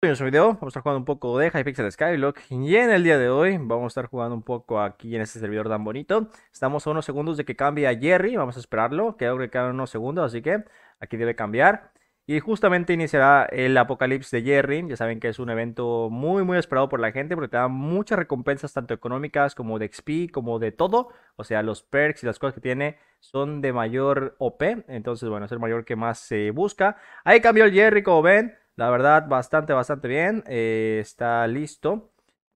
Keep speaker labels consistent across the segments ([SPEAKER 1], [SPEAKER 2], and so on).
[SPEAKER 1] En su video vamos a estar jugando un poco de Hypixel Skylock y en el día de hoy vamos a estar jugando un poco aquí en este servidor tan bonito. Estamos a unos segundos de que cambie Jerry, vamos a esperarlo, creo que quedan unos segundos, así que aquí debe cambiar. Y justamente iniciará el apocalipsis de Jerry, ya saben que es un evento muy muy esperado por la gente porque te da muchas recompensas tanto económicas como de XP, como de todo. O sea, los perks y las cosas que tiene son de mayor OP, entonces bueno, es el mayor que más se busca. Ahí cambió el Jerry como ven. La verdad, bastante, bastante bien. Eh, está listo.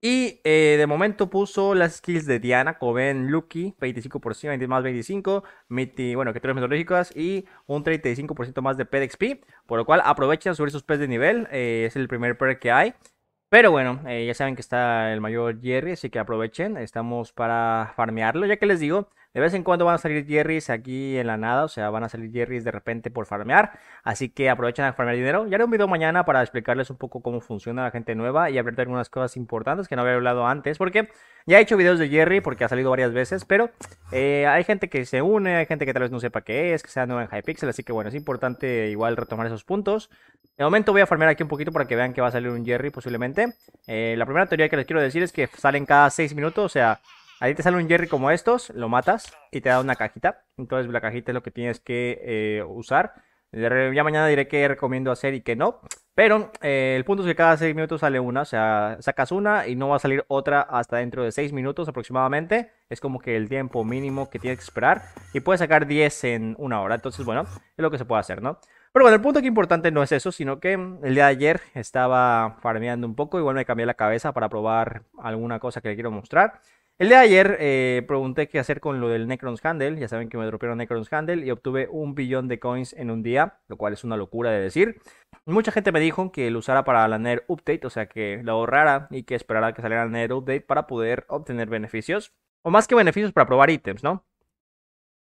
[SPEAKER 1] Y eh, de momento puso las skills de Diana, como Lucky, 25%, 20 más 25, miti bueno, que tres metodológicas y un 35% más de PEDXP. por lo cual aprovechen subir sus PES de nivel, eh, es el primer perk que hay. Pero bueno, ya saben que está el mayor Jerry, así que aprovechen, estamos para farmearlo, ya que les digo, de vez en cuando van a salir Jerry's aquí en la nada, o sea, van a salir Jerry's de repente por farmear. Así que aprovechen a farmear dinero. Ya haré un video mañana para explicarles un poco cómo funciona la gente nueva y hablar de algunas cosas importantes que no había hablado antes, porque ya he hecho videos de Jerry porque ha salido varias veces, pero eh, hay gente que se une, hay gente que tal vez no sepa qué es, que sea nueva en Hypixel, así que bueno, es importante igual retomar esos puntos. De momento voy a farmear aquí un poquito para que vean que va a salir un Jerry posiblemente. Eh, la primera teoría que les quiero decir es que salen cada 6 minutos, o sea, Ahí te sale un Jerry como estos, lo matas y te da una cajita. Entonces la cajita es lo que tienes que eh, usar. Ya mañana diré qué recomiendo hacer y qué no. Pero eh, el punto es que cada 6 minutos sale una. O sea, sacas una y no va a salir otra hasta dentro de 6 minutos aproximadamente. Es como que el tiempo mínimo que tienes que esperar. Y puedes sacar 10 en una hora. Entonces, bueno, es lo que se puede hacer, ¿no? Pero bueno, el punto que importante no es eso, sino que el día de ayer estaba farmeando un poco. Igual me cambié la cabeza para probar alguna cosa que le quiero mostrar. El de ayer eh, pregunté qué hacer con lo del Necrons Handle. Ya saben que me dropearon Necrons Handle y obtuve un billón de coins en un día, lo cual es una locura de decir. Mucha gente me dijo que lo usara para la ner Update, o sea que lo ahorrara y que esperara que saliera la ner Update para poder obtener beneficios. O más que beneficios para probar ítems, ¿no?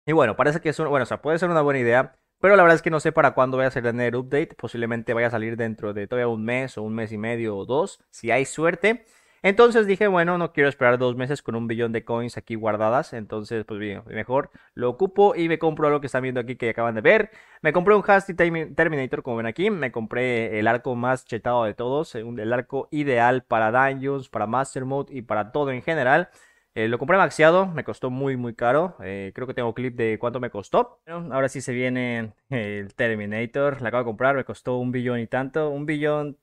[SPEAKER 1] Y bueno, parece que es un, bueno, o sea, puede ser una buena idea, pero la verdad es que no sé para cuándo vaya a hacer la ner Update. Posiblemente vaya a salir dentro de todavía un mes o un mes y medio o dos, si hay suerte. Entonces dije, bueno, no quiero esperar dos meses con un billón de coins aquí guardadas. Entonces, pues bien, mejor lo ocupo y me compro algo que están viendo aquí que acaban de ver. Me compré un Hasty Terminator, como ven aquí. Me compré el arco más chetado de todos. Eh, el arco ideal para dungeons, para Master Mode y para todo en general. Eh, lo compré maxiado, me costó muy muy caro. Eh, creo que tengo clip de cuánto me costó. ahora sí se viene el Terminator. La acabo de comprar, me costó un billón y tanto. Un billón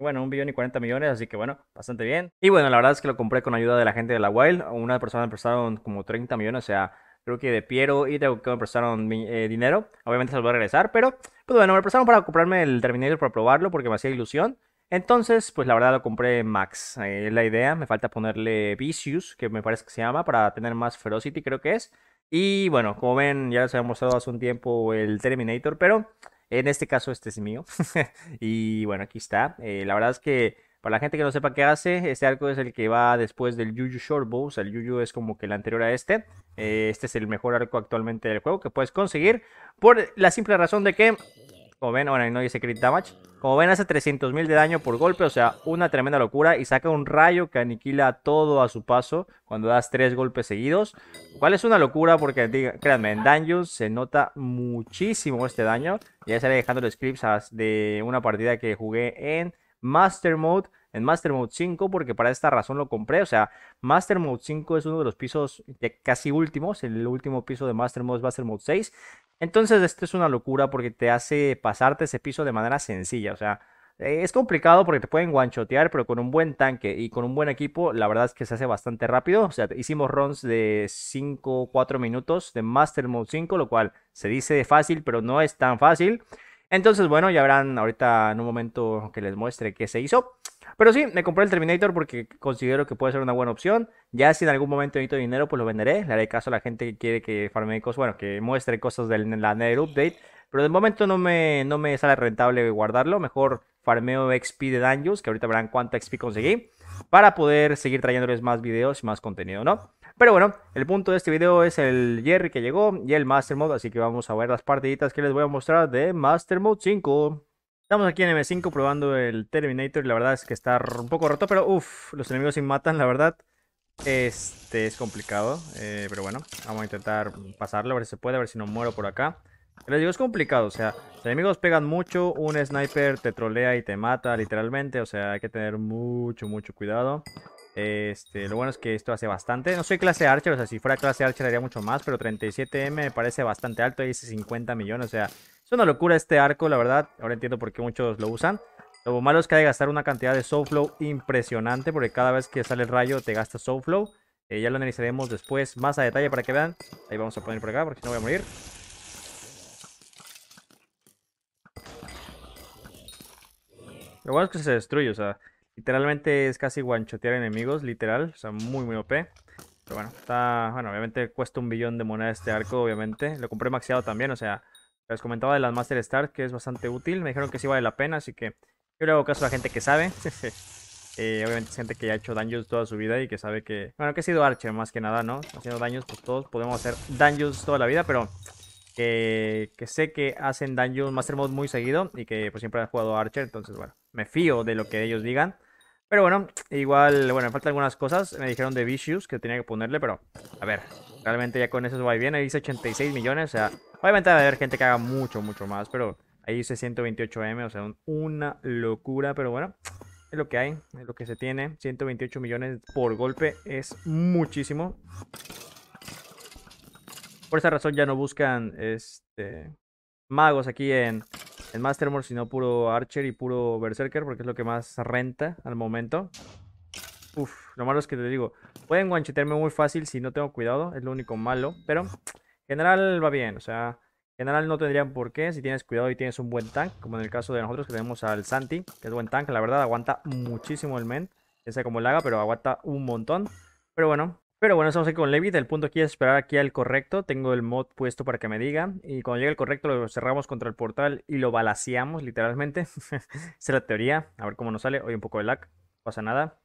[SPEAKER 1] bueno, un billón y 40 millones, así que bueno, bastante bien. Y bueno, la verdad es que lo compré con ayuda de la gente de la Wild. Una persona me prestaron como 30 millones, o sea, creo que de Piero y de que me prestaron eh, dinero. Obviamente se los voy a regresar, pero pues bueno, me prestaron para comprarme el Terminator para probarlo porque me hacía ilusión. Entonces, pues la verdad lo compré Max, eh, es la idea. Me falta ponerle Vicious, que me parece que se llama, para tener más Ferocity, creo que es. Y bueno, como ven, ya les había mostrado hace un tiempo el Terminator, pero en este caso, este es mío. y bueno, aquí está. Eh, la verdad es que para la gente que no sepa qué hace, este arco es el que va después del Yuyu Shortbow. O sea, el Yuyu es como que el anterior a este. Eh, este es el mejor arco actualmente del juego que puedes conseguir. Por la simple razón de que como ven, ahora no dice crit damage. Como ven, hace 300.000 de daño por golpe, o sea, una tremenda locura. Y saca un rayo que aniquila todo a su paso cuando das tres golpes seguidos. Lo cual es una locura porque, créanme, en Dungeons se nota muchísimo este daño. Ya estaré dejando los scripts de una partida que jugué en Master Mode. En Master Mode 5, porque para esta razón lo compré. O sea, Master Mode 5 es uno de los pisos casi últimos. El último piso de Master Mode es Master Mode 6. Entonces, esto es una locura porque te hace pasarte ese piso de manera sencilla. O sea, eh, es complicado porque te pueden guanchotear, pero con un buen tanque y con un buen equipo, la verdad es que se hace bastante rápido. O sea, hicimos runs de 5, 4 minutos de Master Mode 5, lo cual se dice fácil, pero no es tan fácil. Entonces, bueno, ya verán ahorita en un momento que les muestre qué se hizo. Pero sí, me compré el Terminator porque considero que puede ser una buena opción. Ya si en algún momento necesito dinero, pues lo venderé. Le haré caso a la gente que quiere que farme cosas, bueno, que muestre cosas de la Nether Update. Pero de momento no me, no me sale rentable guardarlo. Mejor farmeo XP de Danjus, que ahorita verán cuánta XP conseguí, para poder seguir trayéndoles más videos y más contenido, ¿no? Pero bueno, el punto de este video es el Jerry que llegó y el Master Mode, así que vamos a ver las partiditas que les voy a mostrar de Master Mode 5. Estamos aquí en M5 probando el Terminator y la verdad es que está un poco roto, pero uff, los enemigos se matan, la verdad. Este es complicado, eh, pero bueno, vamos a intentar pasarlo, a ver si se puede, a ver si no muero por acá. Les digo, es complicado, o sea, los enemigos pegan mucho, un sniper te trolea y te mata literalmente, o sea, hay que tener mucho, mucho cuidado. Este, lo bueno es que esto hace bastante. No soy clase Archer, o sea, si fuera clase Archer haría mucho más, pero 37M me parece bastante alto. Y dice 50 millones, o sea, es una locura este arco, la verdad. Ahora entiendo por qué muchos lo usan. Lo malo es que hay que gastar una cantidad de flow impresionante, porque cada vez que sale el rayo te gasta soft flow eh, ya lo analizaremos después más a detalle para que vean. Ahí vamos a poner por acá, porque si no voy a morir. Lo bueno es que se destruye, o sea, Literalmente es casi guanchotear enemigos, literal. O sea, muy, muy OP. Pero bueno, está... Bueno, obviamente cuesta un billón de moneda este arco, obviamente. Lo compré maxiado también, o sea... Les comentaba de las Master Start que es bastante útil. Me dijeron que sí vale la pena, así que... Yo le hago caso a la gente que sabe. Eh, obviamente es gente que ya ha hecho daños toda su vida y que sabe que... Bueno, que ha sido Archer más que nada, ¿no? Haciendo daños, pues todos podemos hacer daños toda la vida, pero... Que, sé que hacen Dungeons Master Mode muy seguido y que pues siempre han jugado Archer, entonces bueno, me fío de lo que ellos digan. Pero bueno, igual, bueno, me faltan algunas cosas. Me dijeron de Vicious que tenía que ponerle, pero a ver, realmente ya con eso va bien. Ahí dice 86 millones, o sea, obviamente va a haber gente que haga mucho, mucho más, pero ahí dice 128M, o sea, una locura, pero bueno, es lo que hay, es lo que se tiene. 128 millones por golpe es muchísimo. Por esa razón ya no buscan este magos aquí en en Mastermore, sino puro Archer y puro Berserker, porque es lo que más renta al momento. Uf, lo malo es que te digo, pueden guanchetearme muy fácil si no tengo cuidado, es lo único malo, pero general va bien, o sea, general no tendrían por qué si tienes cuidado y tienes un buen tank, como en el caso de nosotros que tenemos al Santi, que es buen tank, la verdad aguanta muchísimo el men, ya como lo haga, pero aguanta un montón. Pero bueno, pero bueno, estamos aquí con Levit. El punto aquí es esperar aquí al correcto. Tengo el mod puesto para que me diga. Y cuando llegue el correcto lo cerramos contra el portal y lo balaseamos literalmente. Esa es la teoría. A ver cómo nos sale. Hoy un poco de lag. No pasa nada.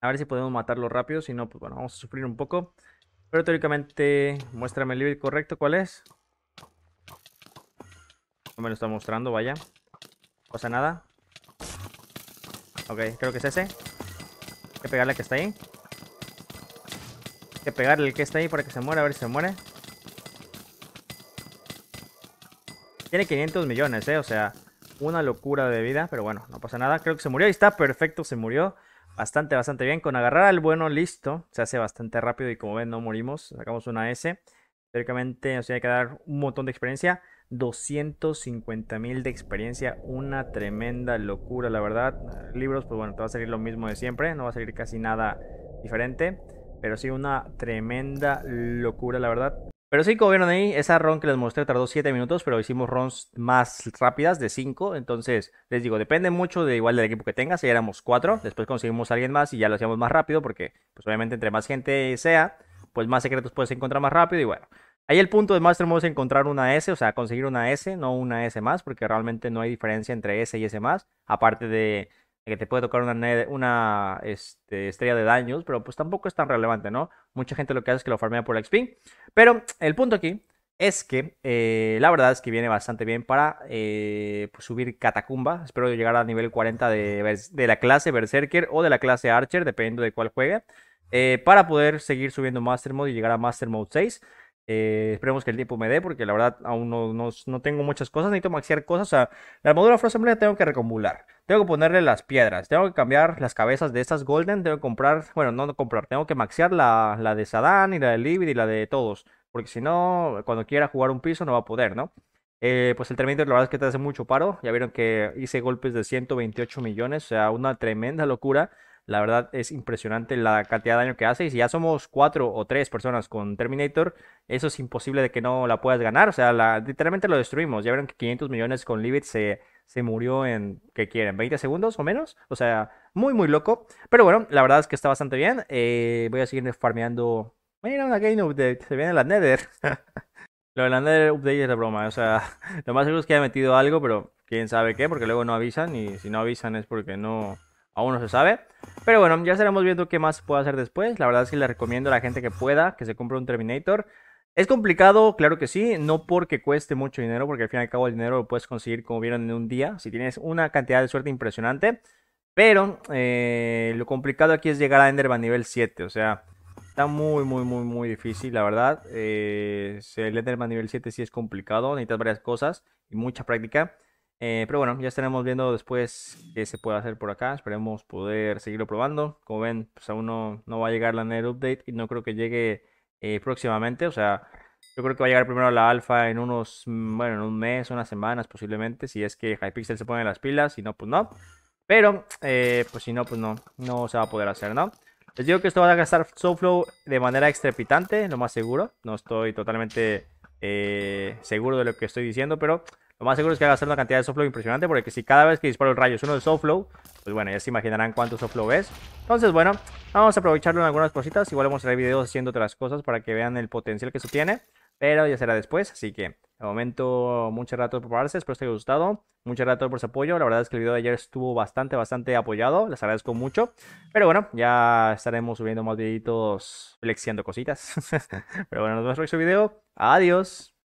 [SPEAKER 1] A ver si podemos matarlo rápido. Si no, pues bueno, vamos a sufrir un poco. Pero teóricamente, muéstrame el Levit correcto. ¿Cuál es? No me lo está mostrando, vaya. pasa nada. Ok, creo que es ese que pegarle que está ahí. Hay que pegarle al que está ahí para que se muera, a ver si se muere. Tiene 500 millones, ¿eh? O sea, una locura de vida, pero bueno, no pasa nada. Creo que se murió y está perfecto, se murió. Bastante, bastante bien. Con agarrar al bueno, listo. Se hace bastante rápido y como ven, no morimos. Sacamos una S. Teóricamente nos tiene que dar un montón de experiencia. 250 mil de experiencia, una tremenda locura, la verdad. Libros, pues bueno, te va a salir lo mismo de siempre, no va a salir casi nada diferente, pero sí una tremenda locura, la verdad. Pero sí, como vieron ahí, esa RON que les mostré tardó 7 minutos, pero hicimos runs más rápidas de 5. Entonces, les digo, depende mucho de igual del equipo que tengas. Si éramos 4, después conseguimos a alguien más y ya lo hacíamos más rápido, porque pues obviamente entre más gente sea, pues más secretos puedes encontrar más rápido y bueno. Ahí el punto de Master Mode es encontrar una S, o sea, conseguir una S, no una S más, porque realmente no hay diferencia entre S y S más, aparte de que te puede tocar una, una este, estrella de daños, pero pues tampoco es tan relevante, ¿no? Mucha gente lo que hace es que lo farmea por XP. Pero el punto aquí es que eh, la verdad es que viene bastante bien para eh, pues, subir Catacumba. Espero llegar a nivel 40 de, la clase Berserker o de la clase Archer, dependiendo de cuál juegue. Eh, para poder seguir subiendo Master Mode y llegar a Master Mode 6. Eh, esperemos que el tiempo me dé, porque la verdad aún no, tengo muchas cosas. Necesito maxiar cosas. O la armadura Frost Emblem tengo que recombular. Tengo que ponerle las piedras. Tengo que cambiar las cabezas de estas Golden. Tengo que comprar, bueno, no comprar. Tengo que maxiar la, la de sadan y la de Livid y la de todos. Porque si no, cuando quiera jugar un piso no va a poder, ¿no? Eh, pues el tremendo la verdad es que te hace mucho paro. Ya vieron que hice golpes de 128 millones. O sea, una tremenda locura. La verdad es impresionante la cantidad de daño que hace. Y si ya somos cuatro o tres personas con Terminator, eso es imposible de que no la puedas ganar. O sea, literalmente lo destruimos. Ya vieron que 500 millones con Libit se, murió en, ¿qué quieren? ¿20 segundos o menos? O sea, muy, muy loco. Pero bueno, la verdad es que está bastante bien. Eh, voy a seguir farmeando. Mira, una game update. Se viene la Nether. lo de la Nether update es la broma. O sea, lo más seguro es que haya metido algo, pero quién sabe qué, porque luego no avisan. Y si no avisan es porque no aún no se sabe. Pero bueno, ya estaremos viendo qué más puede hacer después. La verdad es que le recomiendo a la gente que pueda que se compre un Terminator. Es complicado, claro que sí, no porque cueste mucho dinero, porque al fin y al cabo el dinero lo puedes conseguir como vieron en un día, si tienes una cantidad de suerte impresionante. Pero eh, lo complicado aquí es llegar a Enderman nivel 7, o sea, está muy, muy, muy, muy difícil, la verdad. Eh, el Enderman nivel 7 sí es complicado, necesitas varias cosas y mucha práctica. Eh, pero bueno, ya estaremos viendo después qué se puede hacer por acá. Esperemos poder seguirlo probando. Como ven, pues aún no, va a llegar la net update y no creo que llegue eh, próximamente. O sea, yo creo que va a llegar primero la alfa en unos, mm, bueno, en un mes, unas semanas posiblemente, si es que Hypixel se pone las pilas, si no, pues no. Pero, eh, pues si no, pues no, no se va a poder hacer, ¿no? Les digo que esto va a gastar Soulflow de manera extrepitante, lo más seguro. No estoy totalmente seguro de lo que estoy diciendo, pero lo más seguro es que va a ser una cantidad de softflow impresionante porque si cada vez que disparo el rayo es uno de flow. pues bueno, ya se imaginarán cuánto softflow es. Entonces, bueno, vamos a aprovecharlo en algunas cositas. Igual vamos a hacer videos haciendo otras cosas para que vean el potencial que eso tiene. Pero ya será después, así que de momento, mucho rato por prepararse. espero que os haya gustado. Muchas rato por su apoyo. La verdad es que el video de ayer estuvo bastante, bastante apoyado. Les agradezco mucho. Pero bueno, ya estaremos subiendo más videitos flexiando cositas. Pero bueno, nos vemos en el próximo video. Adiós.